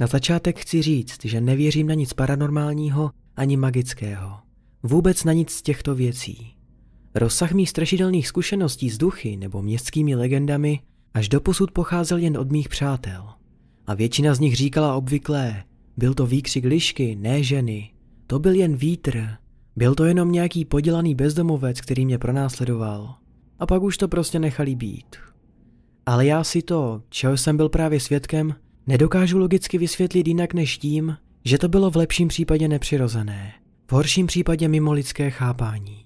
Na začátek chci říct, že nevěřím na nic paranormálního ani magického. Vůbec na nic z těchto věcí. Rozsah mých strašidelných zkušeností s duchy nebo městskými legendami až doposud pocházel jen od mých přátel. A většina z nich říkala obvyklé, byl to výkřik lišky, ne ženy. To byl jen vítr. Byl to jenom nějaký podělaný bezdomovec, který mě pronásledoval. A pak už to prostě nechali být. Ale já si to, čeho jsem byl právě svědkem, Nedokážu logicky vysvětlit jinak než tím, že to bylo v lepším případě nepřirozené, v horším případě mimo lidské chápání.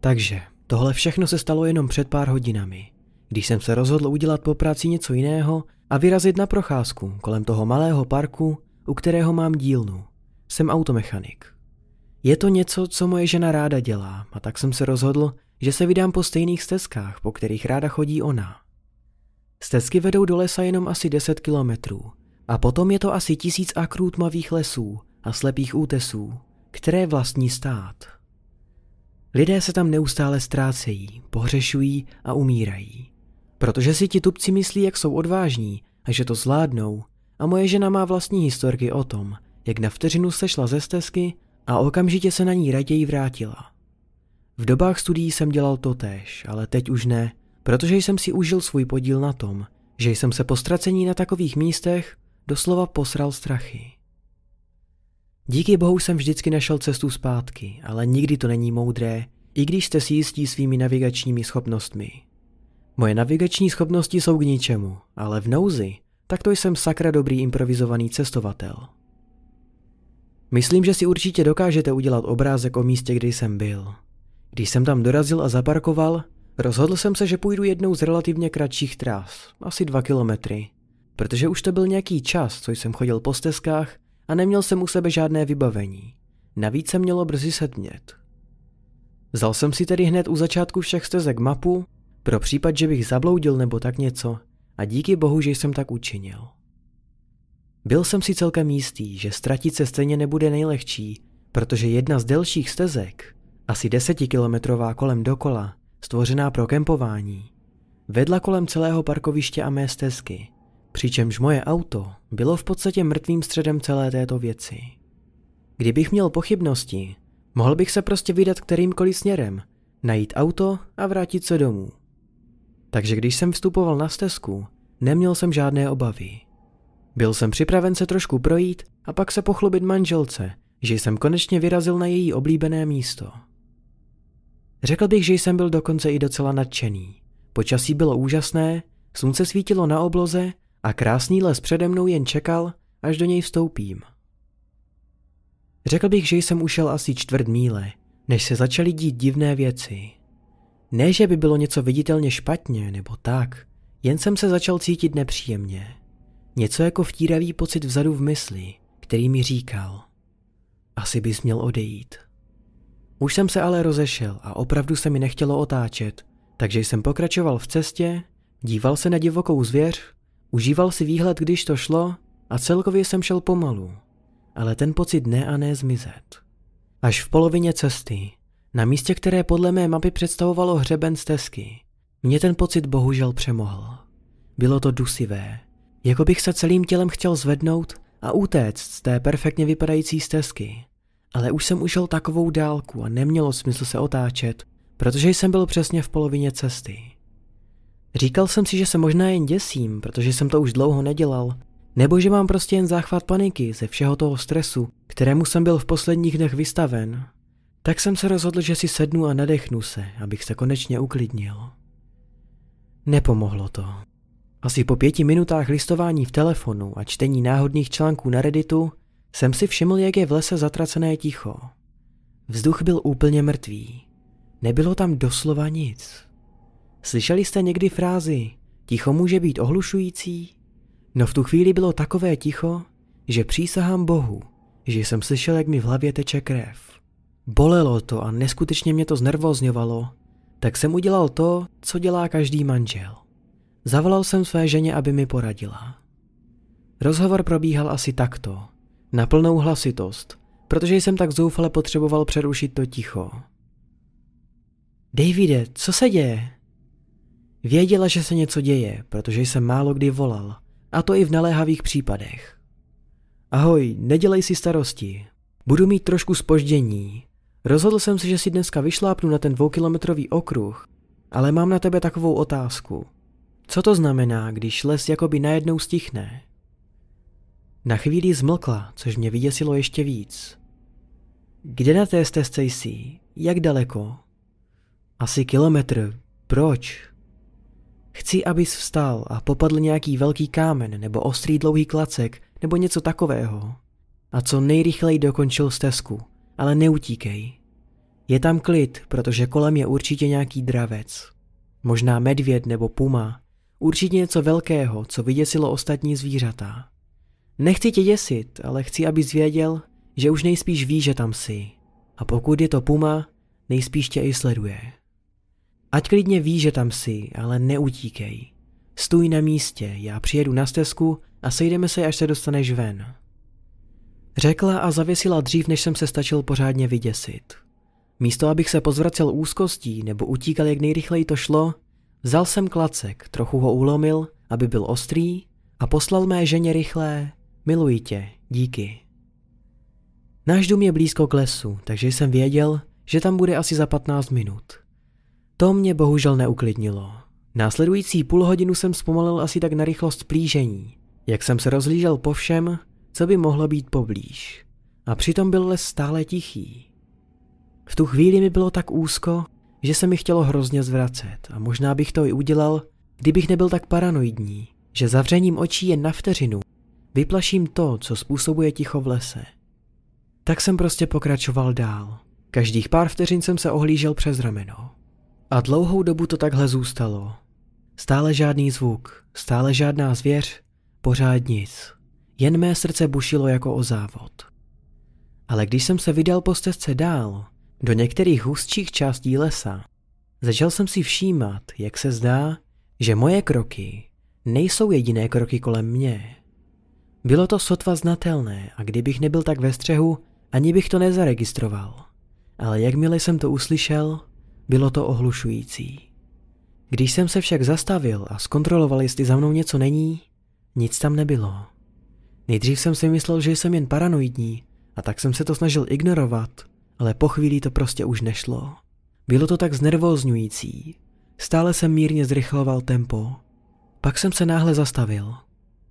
Takže, tohle všechno se stalo jenom před pár hodinami, když jsem se rozhodl udělat po práci něco jiného a vyrazit na procházku kolem toho malého parku, u kterého mám dílnu. Jsem automechanik. Je to něco, co moje žena ráda dělá a tak jsem se rozhodl, že se vydám po stejných stezkách, po kterých ráda chodí ona. Stezky vedou do lesa jenom asi 10 kilometrů. A potom je to asi tisíc akrů tmavých lesů a slepých útesů, které vlastní stát. Lidé se tam neustále ztrácejí, pohřešují a umírají. Protože si ti tupci myslí, jak jsou odvážní a že to zvládnou, a moje žena má vlastní historky o tom, jak na vteřinu sešla ze stezky a okamžitě se na ní raději vrátila. V dobách studií jsem dělal totéž, ale teď už ne, protože jsem si užil svůj podíl na tom, že jsem se po ztracení na takových místech doslova posral strachy. Díky bohu jsem vždycky našel cestu zpátky, ale nikdy to není moudré, i když jste si jistí svými navigačními schopnostmi. Moje navigační schopnosti jsou k ničemu, ale v nouzi, tak to jsem sakra dobrý improvizovaný cestovatel. Myslím, že si určitě dokážete udělat obrázek o místě, kde jsem byl. Když jsem tam dorazil a zaparkoval, Rozhodl jsem se, že půjdu jednou z relativně kratších trás, asi dva kilometry. Protože už to byl nějaký čas, co jsem chodil po stezkách a neměl jsem u sebe žádné vybavení. Navíc se mělo brzy setmět. Vzal jsem si tedy hned u začátku všech stezek mapu, pro případ, že bych zabloudil nebo tak něco, a díky bohu, že jsem tak učinil. Byl jsem si celkem jistý, že ztratit se stejně nebude nejlehčí, protože jedna z delších stezek, asi desetikilometrová kolem dokola, stvořená pro kempování, vedla kolem celého parkoviště a mé stezky, přičemž moje auto bylo v podstatě mrtvým středem celé této věci. Kdybych měl pochybnosti, mohl bych se prostě vydat kterýmkoliv směrem, najít auto a vrátit se domů. Takže když jsem vstupoval na stezku, neměl jsem žádné obavy. Byl jsem připraven se trošku projít a pak se pochlubit manželce, že jsem konečně vyrazil na její oblíbené místo. Řekl bych, že jsem byl dokonce i docela nadšený. Počasí bylo úžasné, slunce svítilo na obloze a krásný les přede mnou jen čekal, až do něj vstoupím. Řekl bych, že jsem ušel asi čtvrt míle, než se začaly dít divné věci. Ne, že by bylo něco viditelně špatně nebo tak, jen jsem se začal cítit nepříjemně. Něco jako vtíravý pocit vzadu v mysli, který mi říkal. Asi bys měl odejít. Už jsem se ale rozešel a opravdu se mi nechtělo otáčet, takže jsem pokračoval v cestě, díval se na divokou zvěř, užíval si výhled, když to šlo a celkově jsem šel pomalu, ale ten pocit ne a ne zmizet. Až v polovině cesty, na místě, které podle mé mapy představovalo hřeben stezky, mě ten pocit bohužel přemohl. Bylo to dusivé, jako bych se celým tělem chtěl zvednout a utéct z té perfektně vypadající stezky, ale už jsem ušel takovou dálku a nemělo smysl se otáčet, protože jsem byl přesně v polovině cesty. Říkal jsem si, že se možná jen děsím, protože jsem to už dlouho nedělal, nebo že mám prostě jen záchvat paniky ze všeho toho stresu, kterému jsem byl v posledních dnech vystaven. Tak jsem se rozhodl, že si sednu a nadechnu se, abych se konečně uklidnil. Nepomohlo to. Asi po pěti minutách listování v telefonu a čtení náhodných článků na Redditu jsem si všiml, jak je v lese zatracené ticho. Vzduch byl úplně mrtvý. Nebylo tam doslova nic. Slyšeli jste někdy frázi, ticho může být ohlušující? No v tu chvíli bylo takové ticho, že přísahám Bohu, že jsem slyšel, jak mi v hlavě teče krev. Bolelo to a neskutečně mě to znervozňovalo, tak jsem udělal to, co dělá každý manžel. Zavolal jsem své ženě, aby mi poradila. Rozhovor probíhal asi takto – na plnou hlasitost, protože jsem tak zoufale potřeboval přerušit to ticho. Davide, co se děje? Věděla, že se něco děje, protože jsem málo kdy volal, a to i v naléhavých případech. Ahoj, nedělej si starosti. Budu mít trošku spoždění. Rozhodl jsem se, že si dneska vyšlápnu na ten dvoukilometrový okruh, ale mám na tebe takovou otázku. Co to znamená, když les jakoby najednou stichne? Na chvíli zmlkla, což mě vyděsilo ještě víc. Kde na té stezce jsi? Jak daleko? Asi kilometr. Proč? Chci, abys vstal a popadl nějaký velký kámen nebo ostrý dlouhý klacek nebo něco takového. A co nejrychleji dokončil stezku, ale neutíkej. Je tam klid, protože kolem je určitě nějaký dravec. Možná medvěd nebo puma. Určitě něco velkého, co vyděsilo ostatní zvířata. Nechci tě děsit, ale chci, abys věděl, že už nejspíš ví, že tam jsi. A pokud je to Puma, nejspíš tě i sleduje. Ať klidně ví, že tam jsi, ale neutíkej. Stůj na místě, já přijedu na stezku a sejdeme se, až se dostaneš ven. Řekla a zavěsila dřív, než jsem se stačil pořádně vyděsit. Místo, abych se pozvracel úzkostí nebo utíkal, jak nejrychleji to šlo, vzal jsem klacek, trochu ho ulomil, aby byl ostrý, a poslal mé ženě rychlé Miluji tě, díky. Náš dům je blízko k lesu, takže jsem věděl, že tam bude asi za 15 minut. To mě bohužel neuklidnilo. Následující půl hodinu jsem zpomalil asi tak na rychlost plížení, jak jsem se rozlížel po všem, co by mohlo být poblíž. A přitom byl les stále tichý. V tu chvíli mi bylo tak úzko, že se mi chtělo hrozně zvracet a možná bych to i udělal, kdybych nebyl tak paranoidní, že zavřením očí jen na vteřinu Vyplaším to, co způsobuje ticho v lese. Tak jsem prostě pokračoval dál. Každých pár vteřin jsem se ohlížel přes rameno. A dlouhou dobu to takhle zůstalo. Stále žádný zvuk, stále žádná zvěř, pořád nic. Jen mé srdce bušilo jako o závod. Ale když jsem se vydal po stezce dál, do některých hustších částí lesa, začal jsem si všímat, jak se zdá, že moje kroky nejsou jediné kroky kolem mě. Bylo to sotva znatelné a kdybych nebyl tak ve střehu, ani bych to nezaregistroval. Ale jakmile jsem to uslyšel, bylo to ohlušující. Když jsem se však zastavil a zkontroloval, jestli za mnou něco není, nic tam nebylo. Nejdřív jsem si myslel, že jsem jen paranoidní a tak jsem se to snažil ignorovat, ale po chvíli to prostě už nešlo. Bylo to tak znervózňující. Stále jsem mírně zrychloval tempo. Pak jsem se náhle zastavil.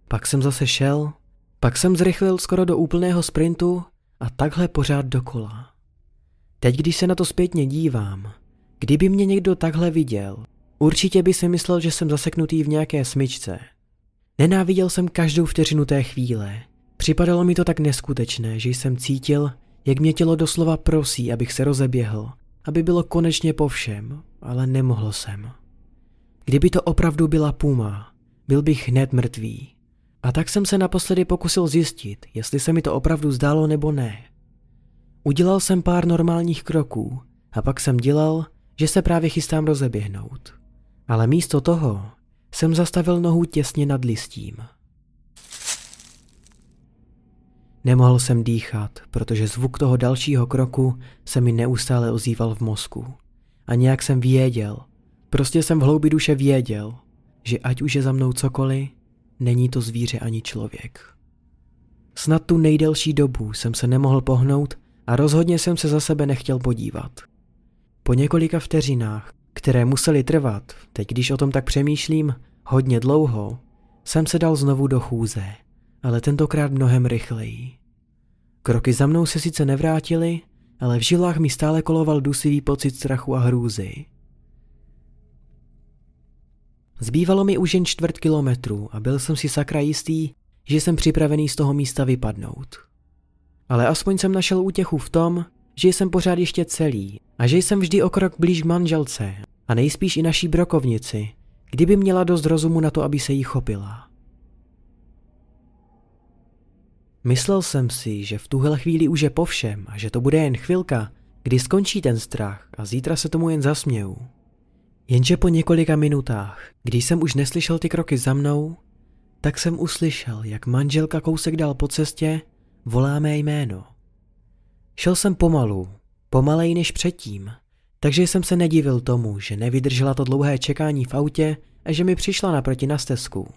Pak jsem zase šel pak jsem zrychlil skoro do úplného sprintu a takhle pořád dokola. Teď, když se na to zpětně dívám, kdyby mě někdo takhle viděl, určitě by si myslel, že jsem zaseknutý v nějaké smyčce. Nenáviděl jsem každou vteřinu té chvíle. Připadalo mi to tak neskutečné, že jsem cítil, jak mě tělo doslova prosí, abych se rozeběhl, aby bylo konečně po všem, ale nemohl jsem. Kdyby to opravdu byla puma, byl bych hned mrtvý. A tak jsem se naposledy pokusil zjistit, jestli se mi to opravdu zdálo nebo ne. Udělal jsem pár normálních kroků a pak jsem dělal, že se právě chystám rozeběhnout. Ale místo toho jsem zastavil nohu těsně nad listím. Nemohl jsem dýchat, protože zvuk toho dalšího kroku se mi neustále ozýval v mozku. A nějak jsem věděl, prostě jsem v hloubi duše věděl, že ať už je za mnou cokoliv, Není to zvíře ani člověk. Snad tu nejdelší dobu jsem se nemohl pohnout a rozhodně jsem se za sebe nechtěl podívat. Po několika vteřinách, které musely trvat, teď když o tom tak přemýšlím, hodně dlouho, jsem se dal znovu do chůze, ale tentokrát mnohem rychleji. Kroky za mnou se sice nevrátily, ale v žilách mi stále koloval dusivý pocit strachu a hrůzy. Zbývalo mi už jen čtvrt kilometru a byl jsem si sakra jistý, že jsem připravený z toho místa vypadnout. Ale aspoň jsem našel útěchu v tom, že jsem pořád ještě celý a že jsem vždy o krok blíž k manželce a nejspíš i naší brokovnici, kdyby měla dost rozumu na to, aby se jí chopila. Myslel jsem si, že v tuhle chvíli už je po všem a že to bude jen chvilka, kdy skončí ten strach a zítra se tomu jen zasměju. Jenže po několika minutách, když jsem už neslyšel ty kroky za mnou, tak jsem uslyšel, jak manželka kousek dál po cestě volá mé jméno. Šel jsem pomalu, pomalej než předtím, takže jsem se nedivil tomu, že nevydržela to dlouhé čekání v autě a že mi přišla naproti na stezku.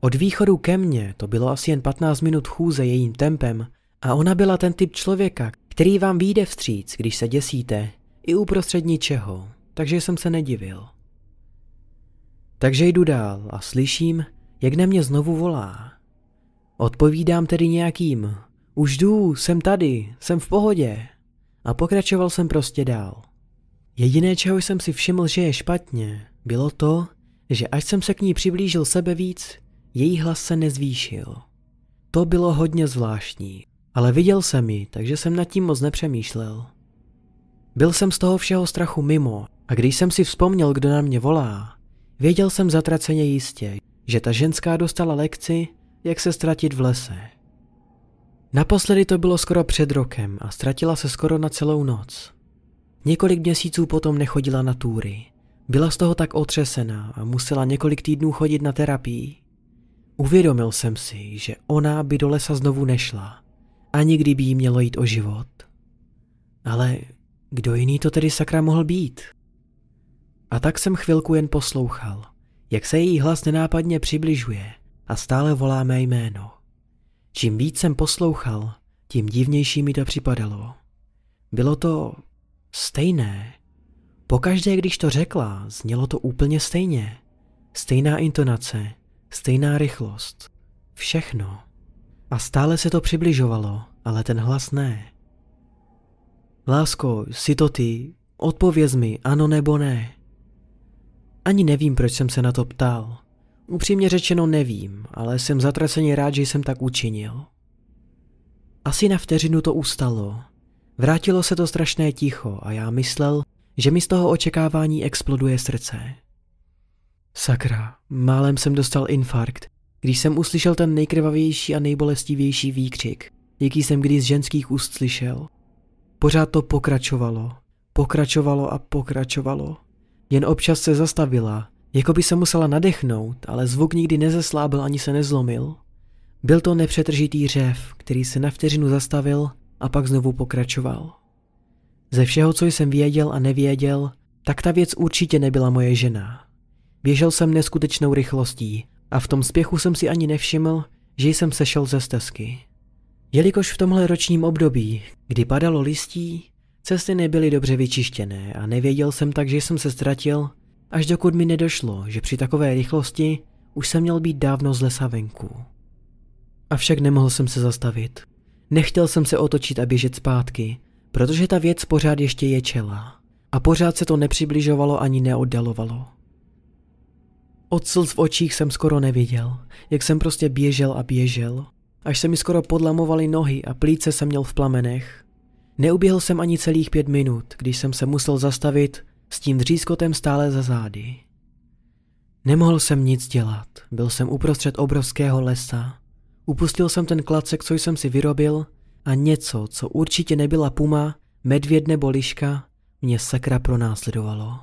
Od východu ke mně to bylo asi jen 15 minut chůze jejím tempem a ona byla ten typ člověka, který vám výjde vstříc, když se děsíte, i uprostřed ničeho takže jsem se nedivil. Takže jdu dál a slyším, jak na mě znovu volá. Odpovídám tedy nějakým, už jdu, jsem tady, jsem v pohodě. A pokračoval jsem prostě dál. Jediné, čeho jsem si všiml, že je špatně, bylo to, že až jsem se k ní přiblížil sebe víc, její hlas se nezvýšil. To bylo hodně zvláštní, ale viděl jsem ji, takže jsem nad tím moc nepřemýšlel. Byl jsem z toho všeho strachu mimo a když jsem si vzpomněl, kdo na mě volá, věděl jsem zatraceně jistě, že ta ženská dostala lekci, jak se ztratit v lese. Naposledy to bylo skoro před rokem a ztratila se skoro na celou noc. Několik měsíců potom nechodila na túry. Byla z toho tak otřesená a musela několik týdnů chodit na terapii. Uvědomil jsem si, že ona by do lesa znovu nešla, nikdy by jí mělo jít o život. Ale kdo jiný to tedy sakra mohl být? A tak jsem chvilku jen poslouchal, jak se její hlas nenápadně přibližuje a stále volá mé jméno. Čím víc jsem poslouchal, tím divnější mi to připadalo. Bylo to stejné. Pokaždé, když to řekla, znělo to úplně stejně. Stejná intonace, stejná rychlost. Všechno. A stále se to přibližovalo, ale ten hlas ne. Lásko, jsi to ty? Odpověz mi, ano nebo ne. Ani nevím, proč jsem se na to ptal. Upřímně řečeno nevím, ale jsem zatraceně rád, že jsem tak učinil. Asi na vteřinu to ustalo. Vrátilo se to strašné ticho a já myslel, že mi z toho očekávání exploduje srdce. Sakra, málem jsem dostal infarkt, když jsem uslyšel ten nejkrvavější a nejbolestivější výkřik, jaký jsem kdy z ženských úst slyšel. Pořád to pokračovalo, pokračovalo a pokračovalo. Jen občas se zastavila, jako by se musela nadechnout, ale zvuk nikdy nezeslábil ani se nezlomil. Byl to nepřetržitý řev, který se na vteřinu zastavil a pak znovu pokračoval. Ze všeho, co jsem věděl a nevěděl, tak ta věc určitě nebyla moje žena. Běžel jsem neskutečnou rychlostí a v tom spěchu jsem si ani nevšiml, že jsem sešel ze stezky. Jelikož v tomhle ročním období, kdy padalo listí, Cesty nebyly dobře vyčištěné a nevěděl jsem tak, že jsem se ztratil, až dokud mi nedošlo, že při takové rychlosti už jsem měl být dávno z lesa venku. Avšak nemohl jsem se zastavit. Nechtěl jsem se otočit a běžet zpátky, protože ta věc pořád ještě je čela a pořád se to nepřibližovalo ani neoddalovalo. Od slz v očích jsem skoro neviděl, jak jsem prostě běžel a běžel, až se mi skoro podlamovaly nohy a plíce jsem měl v plamenech. Neuběhl jsem ani celých pět minut, když jsem se musel zastavit s tím dřískotem stále za zády. Nemohl jsem nic dělat, byl jsem uprostřed obrovského lesa. Upustil jsem ten klacek, co jsem si vyrobil a něco, co určitě nebyla puma, medvěd nebo liška, mě sakra pronásledovalo.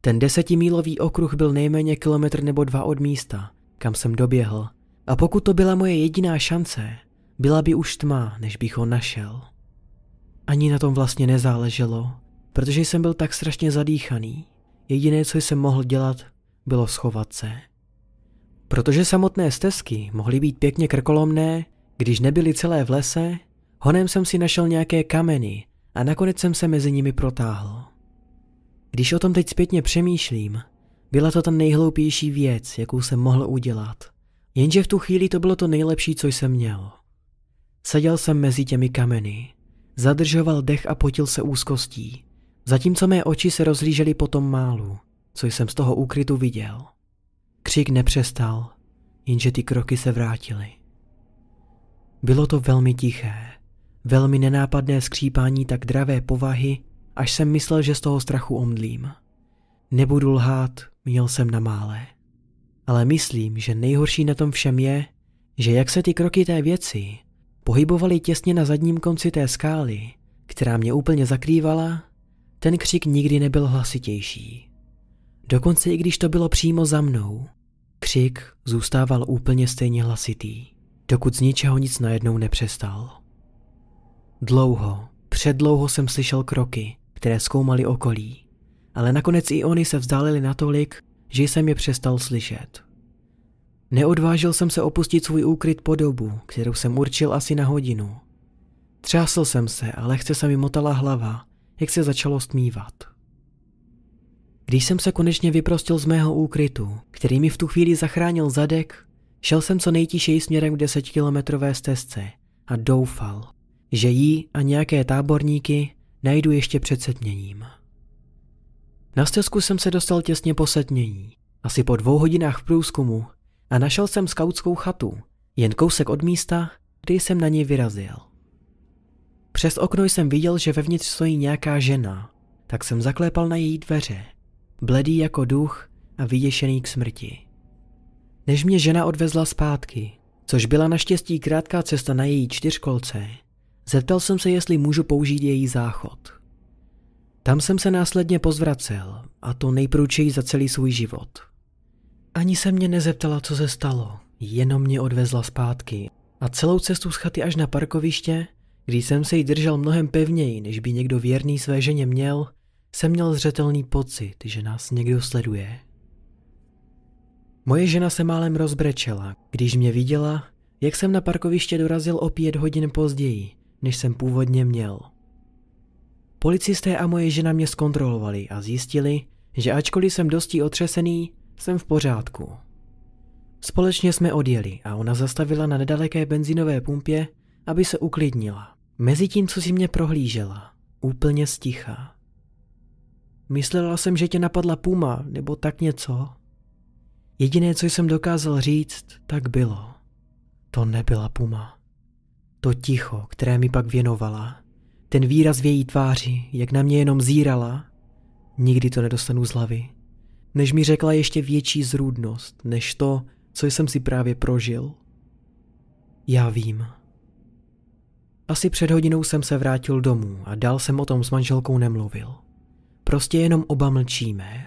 Ten desetimílový okruh byl nejméně kilometr nebo dva od místa, kam jsem doběhl. A pokud to byla moje jediná šance, byla by už tma, než bych ho našel. Ani na tom vlastně nezáleželo, protože jsem byl tak strašně zadýchaný. Jediné, co jsem mohl dělat, bylo schovat se. Protože samotné stezky mohly být pěkně krkolomné, když nebyly celé v lese, honem jsem si našel nějaké kameny a nakonec jsem se mezi nimi protáhl. Když o tom teď zpětně přemýšlím, byla to ta nejhloupější věc, jakou jsem mohl udělat. Jenže v tu chvíli to bylo to nejlepší, co jsem měl. Seděl jsem mezi těmi kameny. Zadržoval dech a potil se úzkostí, zatímco mé oči se rozlížely po tom málu, co jsem z toho úkrytu viděl. Křik nepřestal, jenže ty kroky se vrátily. Bylo to velmi tiché, velmi nenápadné skřípání tak dravé povahy, až jsem myslel, že z toho strachu omdlím. Nebudu lhát, měl jsem na mále. Ale myslím, že nejhorší na tom všem je, že jak se ty kroky té věci pohybovali těsně na zadním konci té skály, která mě úplně zakrývala, ten křik nikdy nebyl hlasitější. Dokonce i když to bylo přímo za mnou, křik zůstával úplně stejně hlasitý, dokud z ničeho nic najednou nepřestal. Dlouho, předlouho jsem slyšel kroky, které zkoumaly okolí, ale nakonec i oni se vzdálili natolik, že jsem je přestal slyšet. Neodvážil jsem se opustit svůj úkryt po dobu, kterou jsem určil asi na hodinu. Třásl jsem se a lehce se mi motala hlava, jak se začalo stmívat. Když jsem se konečně vyprostil z mého úkrytu, který mi v tu chvíli zachránil zadek, šel jsem co nejtišeji směrem k desetikilometrové stezce a doufal, že jí a nějaké táborníky najdu ještě před setněním. Na stezku jsem se dostal těsně po setnění. Asi po dvou hodinách průzkumu a našel jsem skautskou chatu, jen kousek od místa, kdy jsem na ní vyrazil. Přes okno jsem viděl, že vevnitř stojí nějaká žena, tak jsem zaklépal na její dveře, bledý jako duch a vyděšený k smrti. Než mě žena odvezla zpátky, což byla naštěstí krátká cesta na její čtyřkolce, zeptal jsem se, jestli můžu použít její záchod. Tam jsem se následně pozvracel, a to nejprůčeji za celý svůj život – ani se mě nezeptala, co se stalo, jenom mě odvezla zpátky. A celou cestu z chaty až na parkoviště, když jsem se jí držel mnohem pevněji, než by někdo věrný své ženě měl, jsem měl zřetelný pocit, že nás někdo sleduje. Moje žena se málem rozbrečela, když mě viděla, jak jsem na parkoviště dorazil o pět hodin později, než jsem původně měl. Policisté a moje žena mě zkontrolovali a zjistili, že ačkoliv jsem dosti otřesený, jsem v pořádku. Společně jsme odjeli a ona zastavila na nedaleké benzínové pumpě, aby se uklidnila. Mezitím, co si mě prohlížela, úplně stichá. Myslela jsem, že tě napadla puma, nebo tak něco. Jediné, co jsem dokázal říct, tak bylo. To nebyla puma. To ticho, které mi pak věnovala, ten výraz v její tváři, jak na mě jenom zírala, nikdy to nedostanu z hlavy než mi řekla ještě větší zrůdnost, než to, co jsem si právě prožil. Já vím. Asi před hodinou jsem se vrátil domů a dál jsem o tom s manželkou nemluvil. Prostě jenom oba mlčíme.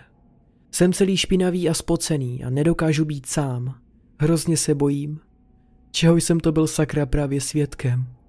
Jsem celý špinavý a spocený a nedokážu být sám. Hrozně se bojím. Čeho jsem to byl sakra právě svědkem?